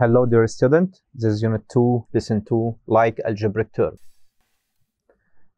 Hello dear student, this is unit 2, lesson to like algebraic term.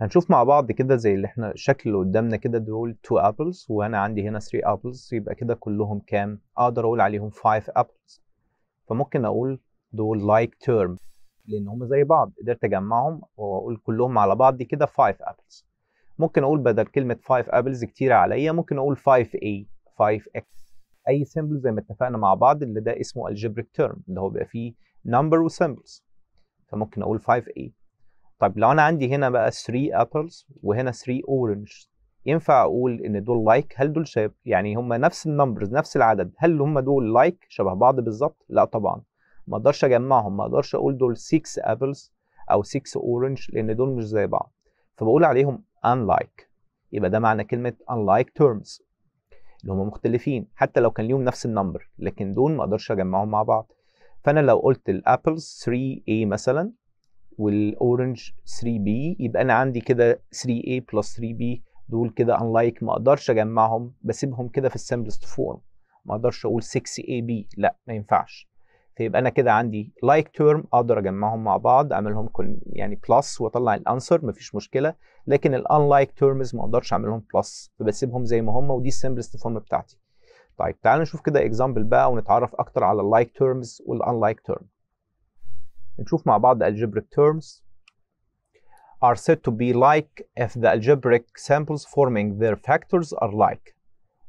هنشوف مع بعض كده زي اللي احنا الشكل اللي قدامنا كده دول 2 apples وانا عندي هنا 3 apples يبقى كده كلهم كام؟ اقدر اقول عليهم 5 apples فممكن اقول دول like term لان هم زي بعض قدرت اجمعهم واقول كلهم على بعض كده 5 apples ممكن اقول بدل كلمة 5 apples كتيرة عليا ممكن اقول 5a 5x اي سيمبل زي ما اتفقنا مع بعض اللي ده اسمه الجبريك تيرم اللي هو بيبقى فيه نمبر وسيمبلز فممكن اقول 5a طيب لو انا عندي هنا بقى 3 ابلز وهنا 3 اورنج ينفع اقول ان دول لايك like. هل دول شاب يعني هم نفس النمبرز نفس العدد هل هم دول لايك like شبه بعض بالظبط لا طبعا ما اقدرش اجمعهم ما اقدرش اقول دول 6 ابلز او 6 اورنج لان دول مش زي بعض فبقول عليهم unlike يبقى ده معنى كلمه unlike terms اللي هم مختلفين حتى لو كان ليهم نفس النمبر لكن دول ما اقدرش اجمعهم مع بعض فانا لو قلت الابلز 3A مثلا والاورنج 3B يبقى انا عندي كده 3A بلس 3B دول كده unlike ما اقدرش اجمعهم بسيبهم كده في السمبلست فورم ما اقدرش اقول 6AB لا ما ينفعش فيبقى انا كده عندي لايك like تيرم اقدر اجمعهم مع بعض اعملهم يعني بلس واطلع الانسر مفيش مشكله لكن الانلايك تيرمز ما اقدرش اعملهم بلس فبسيبهم زي ما هم ودي السمبلست فورم بتاعتي طيب تعالوا نشوف كده اكزامبل بقى ونتعرف اكتر على اللايك تيرمز والانلايك تيرم نشوف مع بعض algebraic terms are said to be like if the algebraic samples forming their factors are like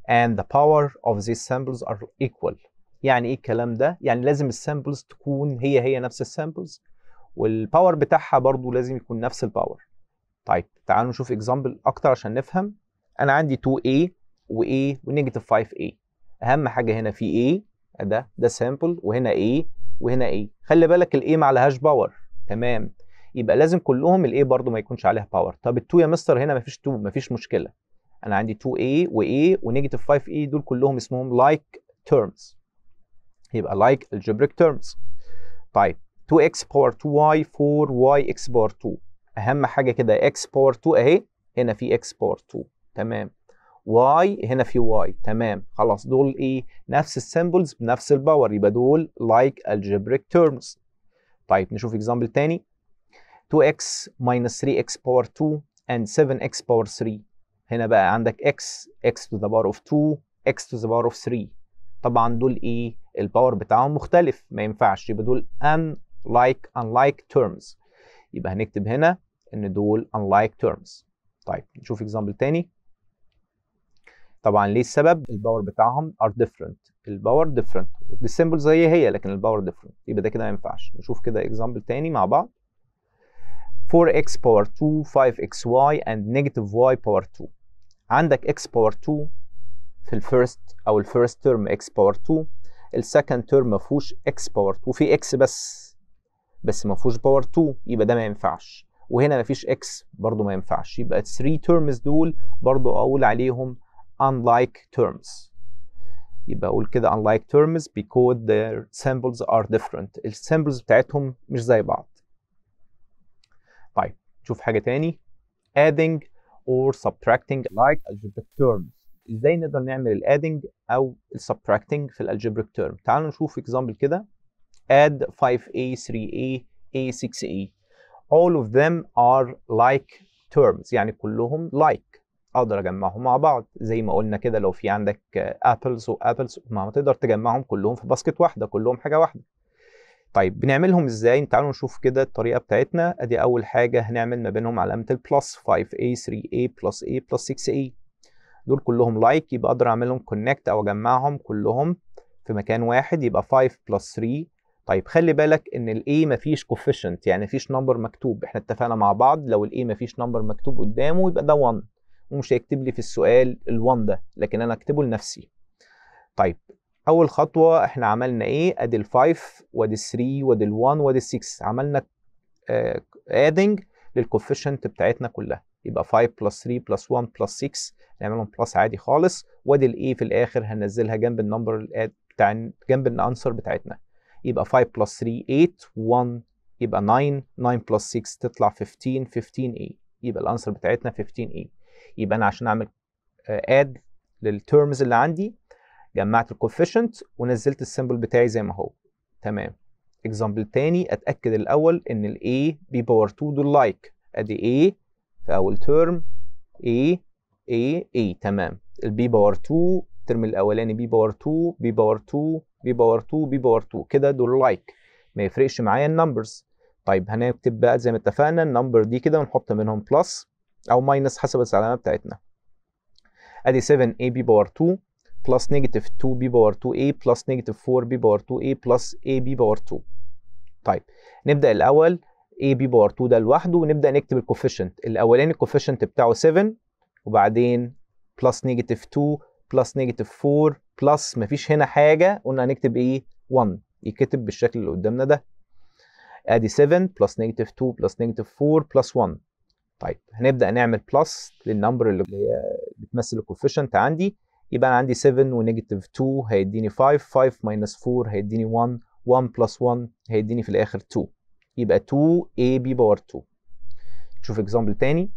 and the power of these samples are equal يعني ايه الكلام ده يعني لازم السامبلز تكون هي هي نفس السامبلز والباور بتاعها برضو لازم يكون نفس الباور طيب تعالوا نشوف اكزامبل اكتر عشان نفهم انا عندي 2a و a ونيجاتيف 5a اهم حاجه هنا في a ده ده سامبل وهنا a وهنا a خلي بالك A ما عليهاش باور تمام يبقى لازم كلهم A برضو ما يكونش عليها باور طب ال2 يا مستر هنا ما فيش 2 ما فيش مشكله انا عندي 2a و a ونيجاتيف 5a دول كلهم اسمهم لايك like تيرمز. يبقى like algebraic terms طيب 2x power 2y 4y x power 2 اهم حاجه كده x power 2 اهي هنا في x power 2 تمام y هنا في y تمام خلاص دول ايه نفس السيمبلز بنفس الباور يبقى دول like algebraic terms طيب نشوف اكزامبل تاني 2x minus 3x power 2 and 7x power 3 هنا بقى عندك x x to the power of 2 x to the power of 3 طبعا دول ايه الباور بتاعهم مختلف ما ينفعش يبقى دول ان لايك ان لايك terms يبقى هنكتب هنا ان دول ان لايك terms طيب نشوف اكزامبل تاني طبعا ليه السبب الباور بتاعهم are different الباور different السيمبل زي هي لكن الباور different يبقى ده كده ما ينفعش نشوف كده اكزامبل تاني مع بعض 4x power 2 5xy and negative y power 2 عندك x power 2 في الفيرست او الفيرست تيرم x power 2 السكند تيرم ما فيهوش اكس باور 2 في اكس بس بس ما فيهوش باور 2 يبقى ده ما ينفعش وهنا ما فيش اكس برضه ما ينفعش يبقى 3 تيرمز دول برضه اقول عليهم unlike terms يبقى اقول كده unlike terms because their symbols are different السيمبلز بتاعتهم مش زي بعض طيب شوف حاجه تاني adding or subtracting like algebraic terms ازاي نقدر نعمل الادنج او السبتراكتنج في الالجبريك تيرم تعالوا نشوف اكزامبل كده add 5a 3a a 6a all of them are like terms يعني كلهم like اقدر اجمعهم مع بعض زي ما قلنا كده لو في عندك ابلز وابلز ما تقدر تجمعهم كلهم في باسكت واحده كلهم حاجه واحده طيب بنعملهم ازاي تعالوا نشوف كده الطريقه بتاعتنا ادي اول حاجه هنعمل ما بينهم علامه البلس 5a 3a plus a plus 6a دول كلهم لايك يبقى اقدر اعملهم كونكت او اجمعهم كلهم في مكان واحد يبقى 5 بلس 3 طيب خلي بالك ان الاي مفيش كوفيشنت يعني مفيش نمبر مكتوب احنا اتفقنا مع بعض لو الاي مفيش نمبر مكتوب قدامه يبقى ده 1 ومش هيكتب لي في السؤال ال1 ده لكن انا اكتبه لنفسي طيب اول خطوه احنا عملنا ايه ادي ال5 وادي ال3 وادي ال1 وادي ال6 عملنا ادنج آه، للكوفيشنت بتاعتنا كلها يبقى 5 بلس 3 بلس 1 بلس 6 نعملهم بلس عادي خالص وادي الايه e في الاخر هننزلها جنب النمبر بتاع جنب الانسر بتاعتنا يبقى 5 بلس 3 8 1 يبقى 9 9 بلس 6 تطلع 15 15 اي يبقى الانسر بتاعتنا 15 اي يبقى انا عشان اعمل اد آه، للترمز اللي عندي جمعت الكوفيشنت ونزلت السيمبل بتاعي زي ما هو تمام اكزامبل تاني اتاكد الاول ان الاي بي باور 2 دول لايك ادي ايه في اول ترم A A A تمام البي باور 2 الترم الاولاني بي باور 2 بي باور 2 بي باور 2 بي باور 2 كده دول لايك ما يفرقش معايا النمبرز طيب هنكتب بقى زي ما اتفقنا النمبر دي كده ونحط منهم بلس او ماينس حسب السلامة بتاعتنا ادي 7 a b باور 2 بلس نيجاتيف 2 b باور 2 a بلس نيجاتيف 4 b باور 2 a بلس a b باور 2 طيب نبدا الاول اي بي باور 2 ده لوحده ونبدا نكتب الكوفيشنت الاولاني الكوفيشنت بتاعه 7 وبعدين بلس نيجاتيف 2 بلس نيجاتيف 4 بلس مفيش هنا حاجه قلنا هنكتب ايه 1 يكتب بالشكل اللي قدامنا ده ادي 7 بلس نيجاتيف 2 بلس نيجاتيف 4 بلس 1 طيب هنبدا نعمل بلس للنمبر اللي بتمثل الكوفيشنت عندي يبقى انا عندي 7 ونيجاتيف 2 هيديني 5 5 ماينس 4 هيديني 1 1 بلس 1 هيديني في الاخر 2 يبقى 2ab باور 2 نشوف اكزامبل تاني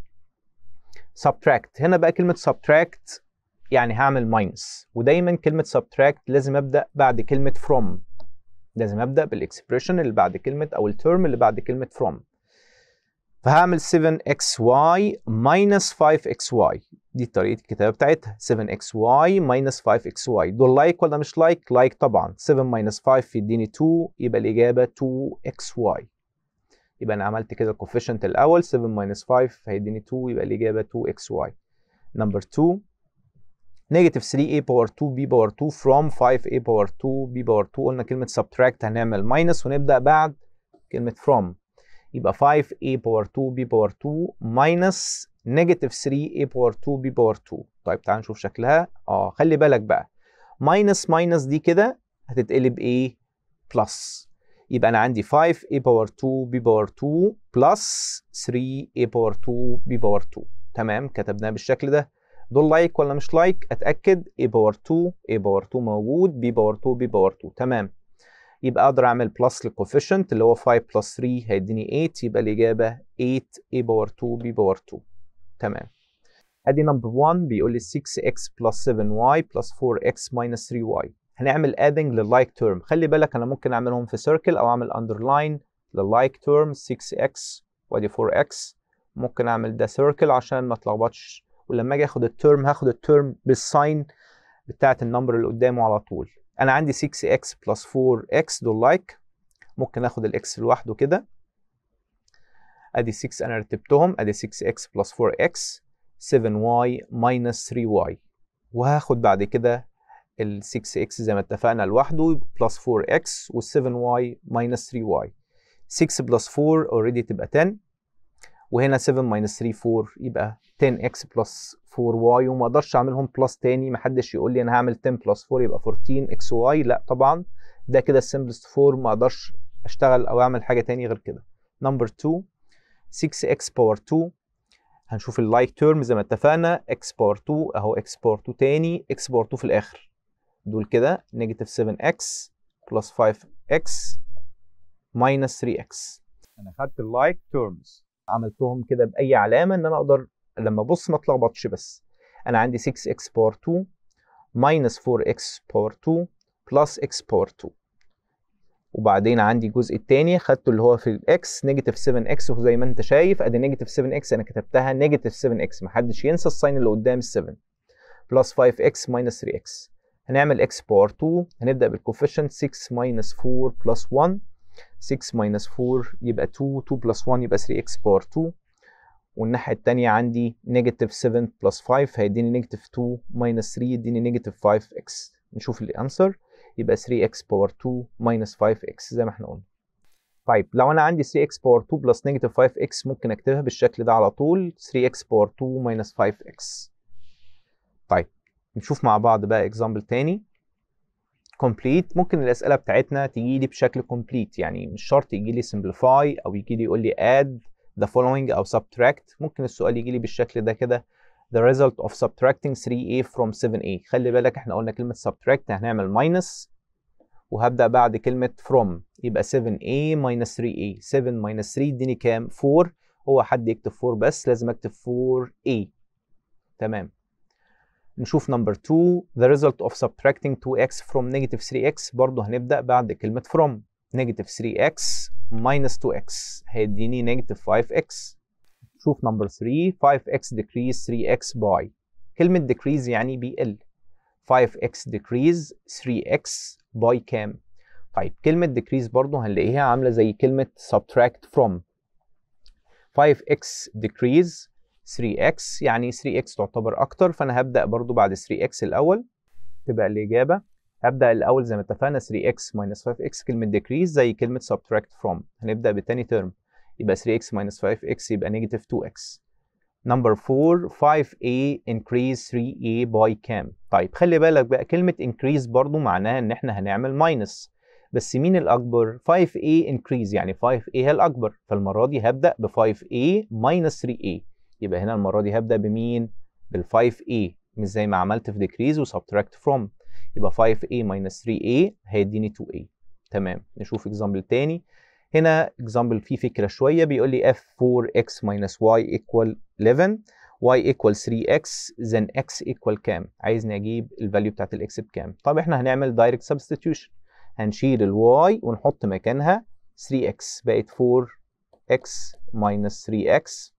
subtract هنا بقى كلمه subtract يعني هعمل ماينس ودايما كلمه subtract لازم ابدا بعد كلمه from لازم ابدا بالاكسبريشن اللي بعد كلمه او الترم اللي بعد كلمه from فهعمل 7xy minus 5xy دي طريقه الكتابه بتاعتها 7xy minus 5xy دول لايك like ولا مش لايك like؟ لايك like طبعا 7 minus 5 يديني 2 يبقى الاجابه 2xy يبقى انا عملت كده الكوفيشنت الاول 7 minus 5 هيديني 2 يبقى الاجابه 2xy نمبر 2 نيجاتيف 3a باور 2b باور 2 from 5a باور 2b باور 2 قلنا كلمه subtract هنعمل minus ونبدا بعد كلمه from يبقى 5a باور 2b باور 2 minus نيجاتيف 3a باور 2b باور 2 طيب تعال نشوف شكلها اه خلي بالك بقى ماينس ماينس دي كده هتتقلب ايه بلس يبقى انا عندي 5 a باور 2 b باور 2 بلس 3 a باور 2 b باور 2 تمام كتبناها بالشكل ده دول لايك ولا مش لايك اتاكد a باور 2 a باور 2 موجود b باور 2 b باور 2 تمام يبقى اقدر اعمل بلس للكوفيشنت اللي هو 5 بلس 3 هيديني 8 يبقى الاجابه 8 a باور 2 b باور 2 تمام ادي نمبر 1 بيقول لي 6x بلس 7y بلس 4x minus 3y هنعمل ادنج لللايك تيرم خلي بالك انا ممكن اعملهم في سيركل او اعمل اندرلاين لللايك تيرم 6x وادي 4x ممكن اعمل ده سيركل عشان ما اتلخبطش ولما اجي اخد الترم هاخد الترم بالساين بتاعت النمبر اللي قدامه على طول انا عندي 6x plus 4x دول لايك ممكن اخد الاكس لوحده كده ادي 6 انا رتبتهم ادي 6x plus 4x 7y minus 3y وهاخد بعد كده ال 6x زي ما اتفقنا لوحده بلس 4x وال 7y ماينس 3y 6 بلس 4 اوريدي تبقى 10 وهنا 7 ماينس 3 4 يبقى 10x بلس 4y وما اقدرش اعملهم بلس تاني ما حدش يقول لي انا هعمل 10 بلس 4 يبقى 14xy لا طبعا ده كده السمبلست فورم ما اقدرش اشتغل او اعمل حاجه تاني غير كده نمبر 2 6x باور 2 هنشوف اللايك تيرم زي ما اتفقنا x باور 2 اهو x باور 2 تاني x باور 2 في الاخر دول كده نيجاتيف 7x بلس 5x ماينس 3x انا خدت اللايك تيرمز عملتهم كده باي علامه ان انا اقدر لما ابص ما اتلخبطش بس انا عندي 6x باور 2 ماينس 4x باور 2 بلس x باور 2 وبعدين عندي الجزء الثاني خدته اللي هو في الاكس نيجاتيف 7x وزي ما انت شايف ادي نيجاتيف 7x انا كتبتها نيجاتيف 7x محدش ينسى الساين اللي قدام ال 7 بلس 5x ماينس 3x هنعمل اكس باور 2 هنبدا بالكوفيشنت 6 ماينس 4 بلس 1 6 ماينس 4 يبقى 2 2 بلس 1 يبقى 3 اكس باور 2 والناحيه الثانيه عندي نيجاتيف 7 بلس 5 هيديني نيجاتيف 2 ماينس 3 يديني نيجاتيف 5 اكس نشوف الانسر يبقى 3 اكس باور 2 ماينس 5 اكس زي ما احنا قلنا طيب لو انا عندي 3 اكس باور 2 بلس نيجاتيف 5 اكس ممكن اكتبها بالشكل ده على طول 3 اكس باور 2 ماينس 5 اكس طيب نشوف مع بعض بقى اكزامبل تاني كومبليت ممكن الاسئله بتاعتنا تيجي لي بشكل كومبليت يعني مش شرط يجي لي سمبليفاي او يجي لي يقول لي اد the following او subtract ممكن السؤال يجي لي بالشكل ده كده the result of subtracting 3a from 7a خلي بالك احنا قلنا كلمه subtract هنعمل minus وهبدا بعد كلمه from يبقى 7a minus 3a 7 minus 3 اديني كام 4 هو حد يكتب 4 بس لازم اكتب 4a تمام نشوف نمبر 2 the result of subtracting 2x from negative 3x برضه هنبدأ بعد كلمة from negative 3x minus 2x هيديني negative 5x نشوف نمبر 3 5x decrease 3x by كلمة decrease يعني بيقل 5x decrease 3x by كام طيب كلمة decrease برضه هنلاقيها عاملة زي كلمة subtract from 5x decrease 3x يعني 3x تعتبر اكتر فانا هبدا برضو بعد 3x الاول تبقى الاجابه هبدا الاول زي ما اتفقنا 3x 5x كلمه decrease زي كلمه subtract from هنبدا بالتاني ترم يبقى 3x 5x يبقى negative 2x نمبر 4 5a increase 3a by كام طيب خلي بالك بقى كلمه increase برضو معناها ان احنا هنعمل minus بس مين الاكبر 5a increase يعني 5a هي الاكبر فالمره دي هبدا ب 5a minus 3a يبقى هنا المره دي هبدا بمين بال5 a إيه، مش زي ما عملت في decrease وسبتراكت فروم يبقى 5a إيه minus 3a هيديني 2a تمام نشوف اكزامبل تاني هنا اكزامبل فيه فكره شويه بيقول لي f4x minus y equal 11 y equal 3x then x equal كام عايزني اجيب الفاليو بتاعت الاكس بكام طب احنا هنعمل دايركت سبستيتيوشن هنشيل الواي ونحط مكانها 3x بقت 4x minus 3x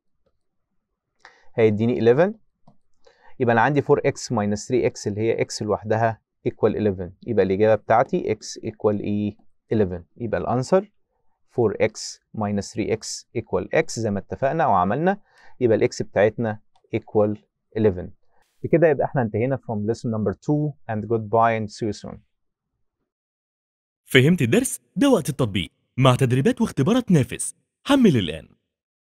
هيديني 11 يبقى انا عندي 4x ماينس 3x اللي هي x لوحدها equal 11 يبقى الاجابه بتاعتي x equal ايه e 11 يبقى الانسر 4x ماينس 3x equal x زي ما اتفقنا او عملنا يبقى الاكس بتاعتنا equal 11 بكده يبقى احنا انتهينا from lesson number 2 and goodbye and see you soon فهمت الدرس؟ ده وقت التطبيق مع تدريبات واختبارات نافس حمل الآن